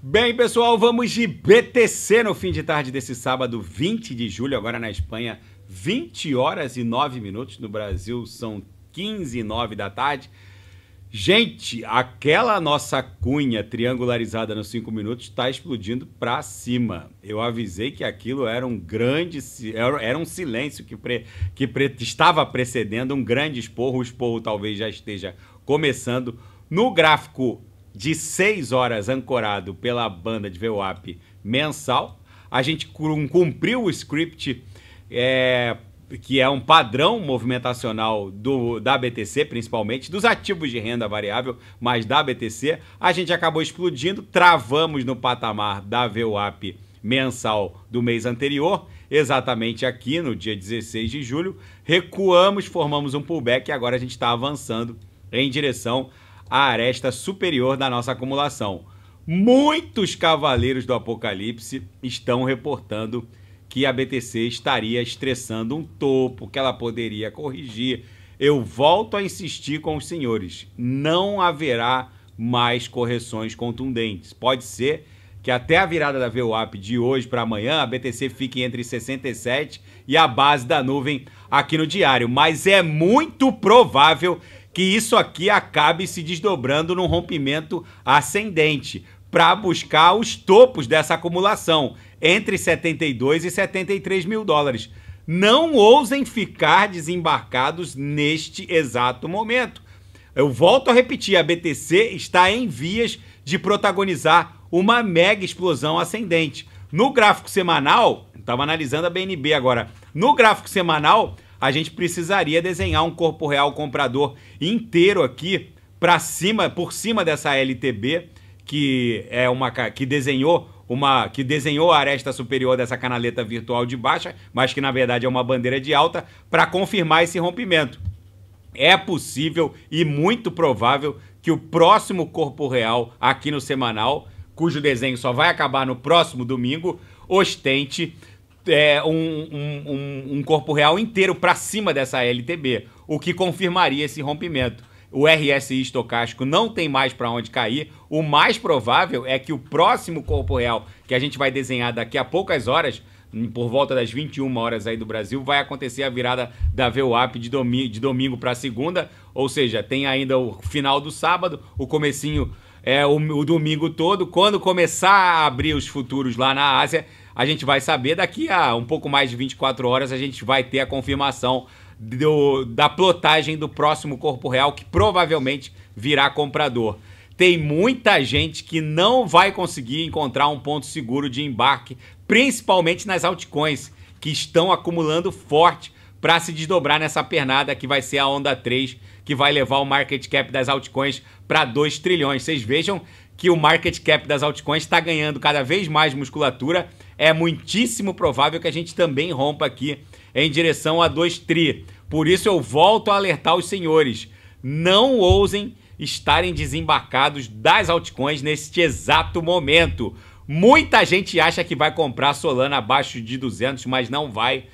Bem, pessoal, vamos de BTC no fim de tarde desse sábado, 20 de julho, agora na Espanha, 20 horas e 9 minutos. No Brasil, são 15 e 9 da tarde. Gente, aquela nossa cunha triangularizada nos 5 minutos está explodindo para cima. Eu avisei que aquilo era um grande. Era um silêncio que, pre, que pre, estava precedendo um grande esporro. O esporro talvez já esteja começando. No gráfico de 6 horas ancorado pela banda de VWAP mensal. A gente cumpriu o script, é, que é um padrão movimentacional do, da BTC, principalmente, dos ativos de renda variável, mas da BTC. A gente acabou explodindo, travamos no patamar da VWAP mensal do mês anterior, exatamente aqui no dia 16 de julho. Recuamos, formamos um pullback e agora a gente está avançando em direção a aresta superior da nossa acumulação. Muitos cavaleiros do apocalipse estão reportando que a BTC estaria estressando um topo, que ela poderia corrigir. Eu volto a insistir com os senhores, não haverá mais correções contundentes. Pode ser que até a virada da VWAP de hoje para amanhã a BTC fique entre 67 e a base da nuvem aqui no diário, mas é muito provável que isso aqui acabe se desdobrando num rompimento ascendente para buscar os topos dessa acumulação entre 72 e 73 mil dólares. Não ousem ficar desembarcados neste exato momento. Eu volto a repetir, a BTC está em vias de protagonizar uma mega explosão ascendente. No gráfico semanal, estava analisando a BNB agora. No gráfico semanal, a gente precisaria desenhar um corpo real comprador inteiro aqui para cima, por cima dessa LTB que é uma que desenhou uma que desenhou a aresta superior dessa canaleta virtual de baixa, mas que na verdade é uma bandeira de alta para confirmar esse rompimento. É possível e muito provável que o próximo corpo real aqui no semanal, cujo desenho só vai acabar no próximo domingo, ostente é, um, um, um, corpo real inteiro para cima dessa LTB, o que confirmaria esse rompimento. O RSI estocástico não tem mais para onde cair. O mais provável é que o próximo corpo real, que a gente vai desenhar daqui a poucas horas, por volta das 21 horas aí do Brasil, vai acontecer a virada da VWAP de, domi de domingo para segunda, ou seja, tem ainda o final do sábado, o comecinho é o, o domingo todo. Quando começar a abrir os futuros lá na Ásia, a gente vai saber daqui a um pouco mais de 24 horas, a gente vai ter a confirmação do, da plotagem do próximo corpo real, que provavelmente virá comprador. Tem muita gente que não vai conseguir encontrar um ponto seguro de embarque, principalmente nas altcoins, que estão acumulando forte para se desdobrar nessa pernada que vai ser a onda 3, que vai levar o market cap das altcoins para 2 trilhões. Vocês vejam que o market cap das altcoins está ganhando cada vez mais musculatura é muitíssimo provável que a gente também rompa aqui em direção a 2 tri. Por isso eu volto a alertar os senhores, não ousem estarem desembarcados das altcoins neste exato momento. Muita gente acha que vai comprar Solana abaixo de 200, mas não vai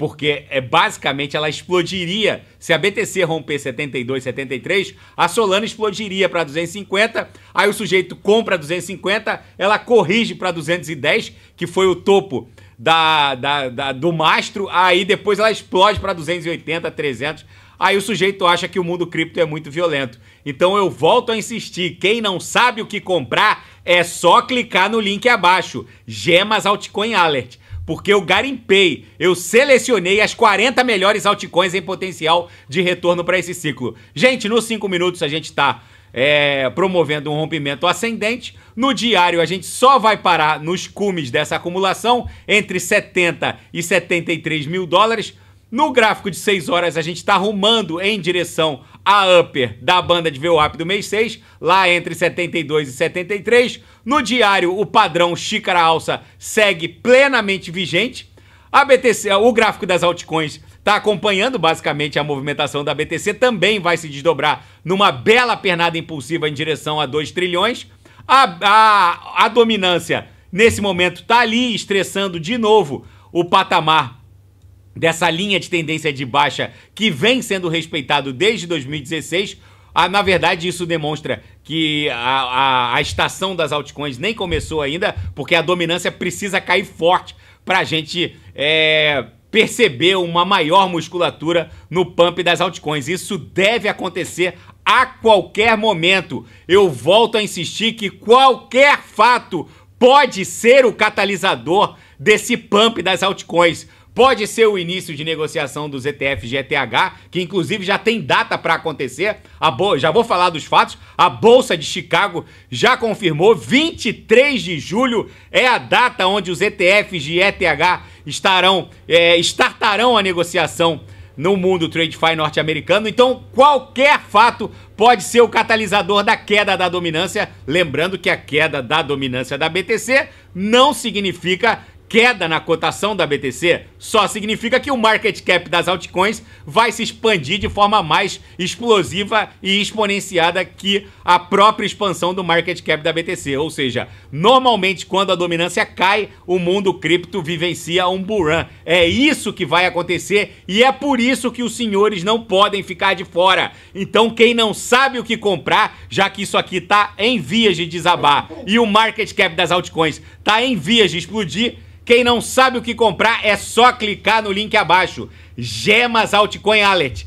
porque é, basicamente ela explodiria. Se a BTC romper 72, 73, a Solana explodiria para 250, aí o sujeito compra 250, ela corrige para 210, que foi o topo da, da, da, do mastro, aí depois ela explode para 280, 300, aí o sujeito acha que o mundo cripto é muito violento. Então eu volto a insistir, quem não sabe o que comprar, é só clicar no link abaixo, Gemas Altcoin Alert porque eu garimpei, eu selecionei as 40 melhores altcoins em potencial de retorno para esse ciclo. Gente, nos 5 minutos a gente está é, promovendo um rompimento ascendente. No diário, a gente só vai parar nos cumes dessa acumulação, entre 70 e 73 mil dólares. No gráfico de 6 horas, a gente está arrumando em direção a upper da banda de VWAP do mês 6, lá entre 72 e 73. No diário, o padrão xícara alça segue plenamente vigente. A BTC, o gráfico das altcoins está acompanhando basicamente a movimentação da BTC, também vai se desdobrar numa bela pernada impulsiva em direção a 2 trilhões. A, a, a dominância, nesse momento, está ali estressando de novo o patamar dessa linha de tendência de baixa que vem sendo respeitado desde 2016. Ah, na verdade, isso demonstra que a, a, a estação das altcoins nem começou ainda, porque a dominância precisa cair forte para a gente é, perceber uma maior musculatura no pump das altcoins. Isso deve acontecer a qualquer momento. Eu volto a insistir que qualquer fato pode ser o catalisador desse pump das altcoins. Pode ser o início de negociação dos ETFs GTH, que inclusive já tem data para acontecer. Já vou falar dos fatos. A Bolsa de Chicago já confirmou: 23 de julho é a data onde os ETFs de ETH estarão, é, startarão a negociação no mundo TradeFi norte-americano. Então, qualquer fato pode ser o catalisador da queda da dominância. Lembrando que a queda da dominância da BTC não significa queda na cotação da BTC só significa que o market cap das altcoins vai se expandir de forma mais explosiva e exponenciada que a própria expansão do market cap da BTC. Ou seja, normalmente quando a dominância cai, o mundo cripto vivencia um burrão. É isso que vai acontecer e é por isso que os senhores não podem ficar de fora. Então quem não sabe o que comprar, já que isso aqui está em vias de desabar e o market cap das altcoins está em vias de explodir, quem não sabe o que comprar é só clicar no link abaixo. Gemas Altcoin Alert.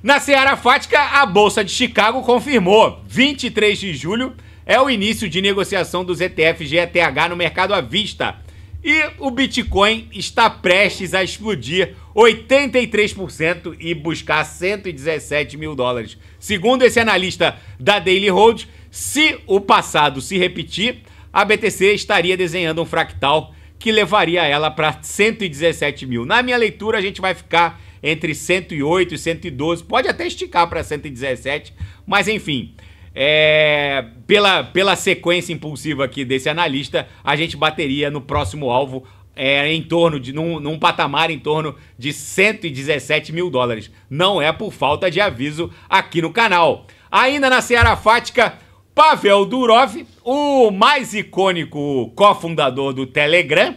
Na Seara Fática, a Bolsa de Chicago confirmou. 23 de julho é o início de negociação dos ETF GETH no mercado à vista. E o Bitcoin está prestes a explodir 83% e buscar 117 mil dólares. Segundo esse analista da Daily Road, se o passado se repetir, a BTC estaria desenhando um fractal que levaria ela para 117 mil. Na minha leitura, a gente vai ficar entre 108 e 112, pode até esticar para 117, mas enfim. É, pela, pela sequência impulsiva aqui desse analista, a gente bateria no próximo alvo é, em torno de num, num, patamar em torno de 117 mil dólares. Não é por falta de aviso aqui no canal. Ainda na Seara Fática, Pavel Durov, o mais icônico cofundador do Telegram,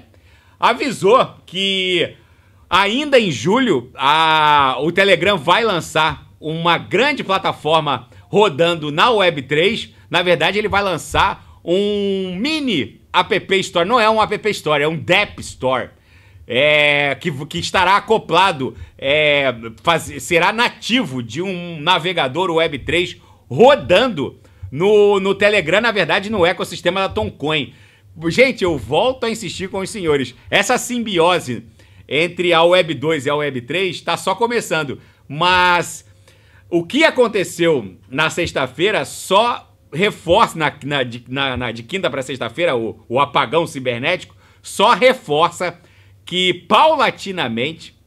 avisou que ainda em julho a, o Telegram vai lançar uma grande plataforma rodando na Web3. Na verdade, ele vai lançar um mini App Store. Não é um App Store, é um Dep Store. É, que, que, estará acoplado, é, faz, será nativo de um navegador Web3 rodando no, no Telegram, na verdade, no ecossistema da Toncoin. Gente, eu volto a insistir com os senhores. Essa simbiose entre a Web 2 e a Web 3 está só começando. Mas o que aconteceu na sexta-feira só reforça, na, na, na, na de quinta para sexta-feira, o, o apagão cibernético, só reforça que paulatinamente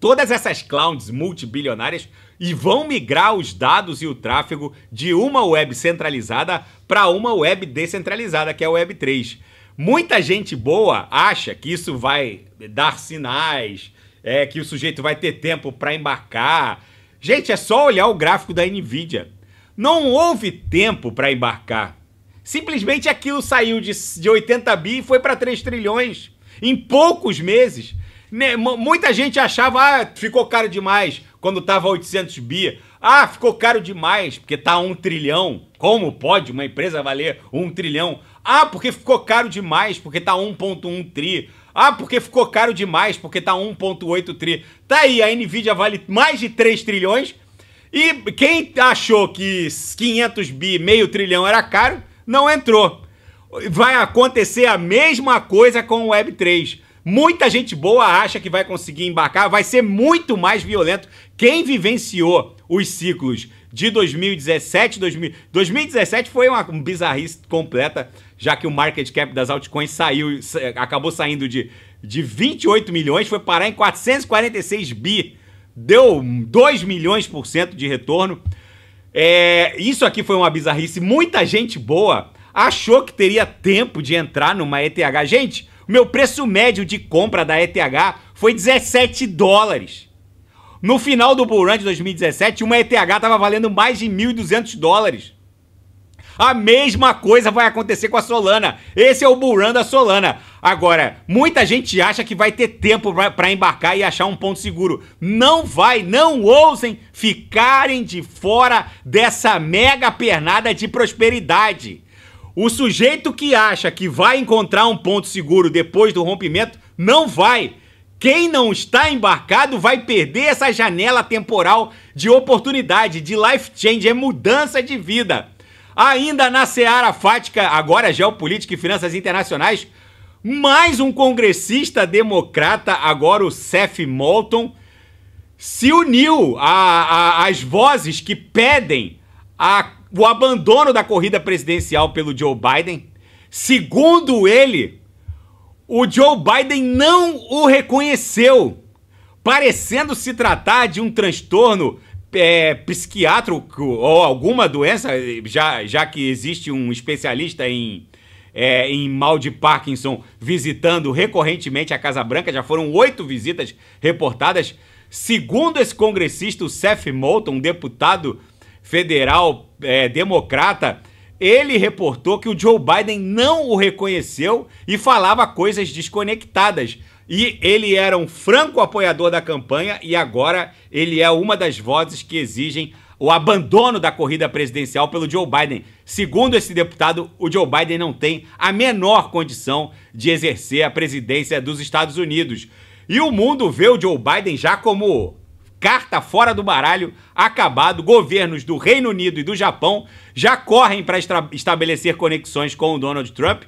todas essas clowns multibilionárias e vão migrar os dados e o tráfego de uma web centralizada para uma web descentralizada, que é a Web3. Muita gente boa acha que isso vai dar sinais, é, que o sujeito vai ter tempo para embarcar. Gente, é só olhar o gráfico da Nvidia. Não houve tempo para embarcar. Simplesmente aquilo saiu de, de 80 bi e foi para 3 trilhões em poucos meses. Né, muita gente achava, ah, ficou caro demais quando estava 800 bi. Ah, ficou caro demais porque tá um trilhão. Como pode uma empresa valer um trilhão? Ah, porque ficou caro demais porque tá 1.1 tri. Ah, porque ficou caro demais porque tá 1.8 tri. Tá aí, a Nvidia vale mais de 3 trilhões. E quem achou que 500 bi, meio trilhão era caro, não entrou. Vai acontecer a mesma coisa com o Web3. Muita gente boa acha que vai conseguir embarcar, vai ser muito mais violento. Quem vivenciou os ciclos de 2017, 2000, 2017 foi uma bizarrice completa, já que o market cap das altcoins saiu, acabou saindo de, de 28 milhões, foi parar em 446 bi, deu 2 milhões por cento de retorno. É, isso aqui foi uma bizarrice. Muita gente boa achou que teria tempo de entrar numa ETH. Gente, meu preço médio de compra da ETH foi 17 dólares. No final do Bull Run de 2017, uma ETH estava valendo mais de 1.200 dólares. A mesma coisa vai acontecer com a Solana. Esse é o Bull Run da Solana. Agora, muita gente acha que vai ter tempo para embarcar e achar um ponto seguro. Não vai, não ousem ficarem de fora dessa mega pernada de prosperidade. O sujeito que acha que vai encontrar um ponto seguro depois do rompimento não vai. Quem não está embarcado vai perder essa janela temporal de oportunidade, de life change, é mudança de vida. Ainda na seara fática, agora geopolítica e finanças internacionais, mais um congressista democrata, agora o Seth Moulton, se uniu às vozes que pedem a o abandono da corrida presidencial pelo Joe Biden. Segundo ele, o Joe Biden não o reconheceu, parecendo se tratar de um transtorno é, psiquiátrico ou alguma doença, já, já que existe um especialista em, é, em mal de Parkinson visitando recorrentemente a Casa Branca, já foram oito visitas reportadas. Segundo esse congressista, o Seth Moulton, um deputado federal é, democrata, ele reportou que o Joe Biden não o reconheceu e falava coisas desconectadas. E ele era um franco apoiador da campanha e agora ele é uma das vozes que exigem o abandono da corrida presidencial pelo Joe Biden. Segundo esse deputado, o Joe Biden não tem a menor condição de exercer a presidência dos Estados Unidos. E o mundo vê o Joe Biden já como Carta fora do baralho, acabado. Governos do Reino Unido e do Japão já correm para estabelecer conexões com o Donald Trump.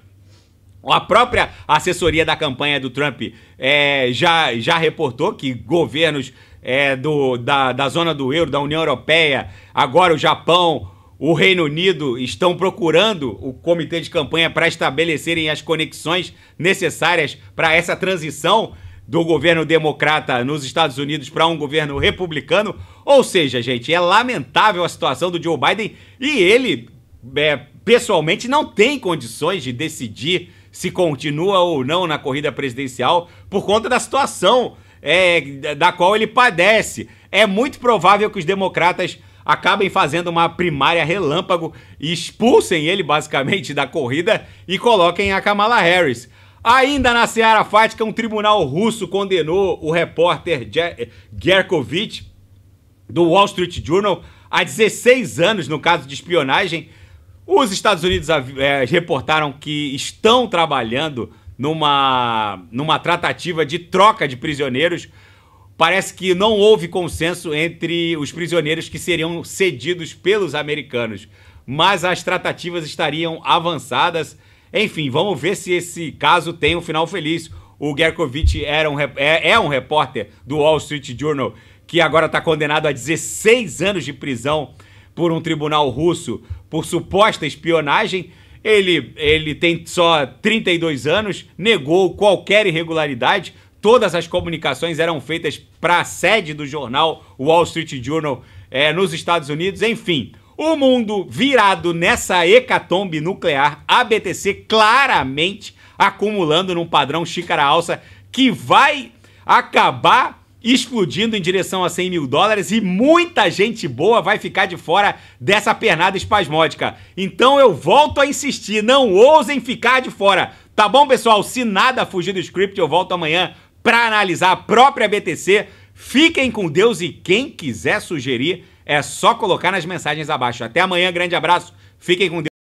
A própria assessoria da campanha do Trump é, já, já reportou que governos é, do, da, da zona do euro, da União Europeia, agora o Japão, o Reino Unido estão procurando o comitê de campanha para estabelecerem as conexões necessárias para essa transição do governo democrata nos Estados Unidos para um governo republicano. Ou seja, gente, é lamentável a situação do Joe Biden e ele, é, pessoalmente, não tem condições de decidir se continua ou não na corrida presidencial por conta da situação é, da qual ele padece. É muito provável que os democratas acabem fazendo uma primária relâmpago e expulsem ele basicamente da corrida e coloquem a Kamala Harris. Ainda na Seara Fática, é um tribunal russo condenou o repórter Gerkovich eh, do Wall Street Journal a 16 anos no caso de espionagem. Os Estados Unidos é, reportaram que estão trabalhando numa, numa tratativa de troca de prisioneiros. Parece que não houve consenso entre os prisioneiros que seriam cedidos pelos americanos, mas as tratativas estariam avançadas. Enfim, vamos ver se esse caso tem um final feliz. O Gerkovich era um, é, é um repórter do Wall Street Journal que agora está condenado a 16 anos de prisão por um tribunal russo por suposta espionagem. Ele, ele tem só 32 anos, negou qualquer irregularidade. Todas as comunicações eram feitas para a sede do jornal Wall Street Journal é, nos Estados Unidos. Enfim, o mundo virado nessa hecatombe nuclear, a BTC claramente acumulando num padrão xícara alça que vai acabar explodindo em direção a 100 mil dólares e muita gente boa vai ficar de fora dessa pernada espasmódica. Então eu volto a insistir, não ousem ficar de fora. Tá bom, pessoal? Se nada fugir do script, eu volto amanhã para analisar a própria BTC. Fiquem com Deus e quem quiser sugerir é só colocar nas mensagens abaixo. Até amanhã, grande abraço. Fiquem com Deus.